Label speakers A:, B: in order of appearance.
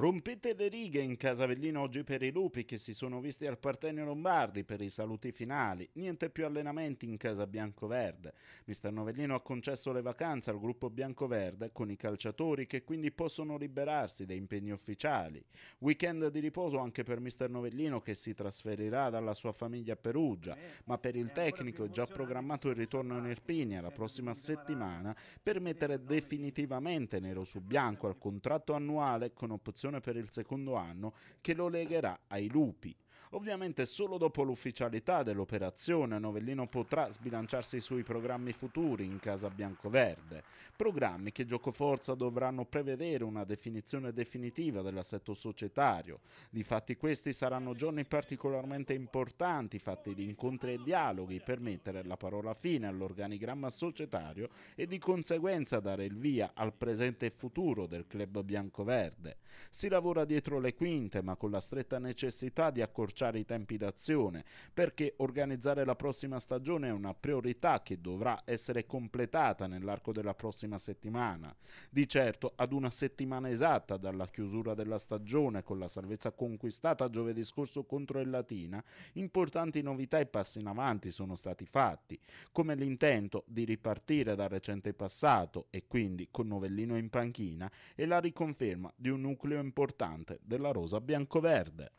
A: Rompete le righe in Casavellino oggi per i lupi che si sono visti al Partenio Lombardi per i saluti finali. Niente più allenamenti in casa biancoverde. Mister Novellino ha concesso le vacanze al gruppo biancoverde con i calciatori che quindi possono liberarsi dai impegni ufficiali. Weekend di riposo anche per Mister Novellino che si trasferirà dalla sua famiglia a Perugia, ma per il tecnico è già programmato il ritorno in Irpinia la prossima settimana per mettere definitivamente nero su bianco al contratto annuale con opzione per il secondo anno che lo legherà ai lupi. Ovviamente solo dopo l'ufficialità dell'operazione Novellino potrà sbilanciarsi sui programmi futuri in casa biancoverde, programmi che giocoforza dovranno prevedere una definizione definitiva dell'assetto societario. Difatti questi saranno giorni particolarmente importanti, fatti di incontri e dialoghi per mettere la parola fine all'organigramma societario e di conseguenza dare il via al presente e futuro del club biancoverde. Si lavora dietro le quinte ma con la stretta necessità di accorciare accorciare i tempi d'azione, perché organizzare la prossima stagione è una priorità che dovrà essere completata nell'arco della prossima settimana. Di certo, ad una settimana esatta dalla chiusura della stagione con la salvezza conquistata giovedì scorso contro il Latina, importanti novità e passi in avanti sono stati fatti, come l'intento di ripartire dal recente passato e quindi con Novellino in panchina e la riconferma di un nucleo importante della rosa biancoverde.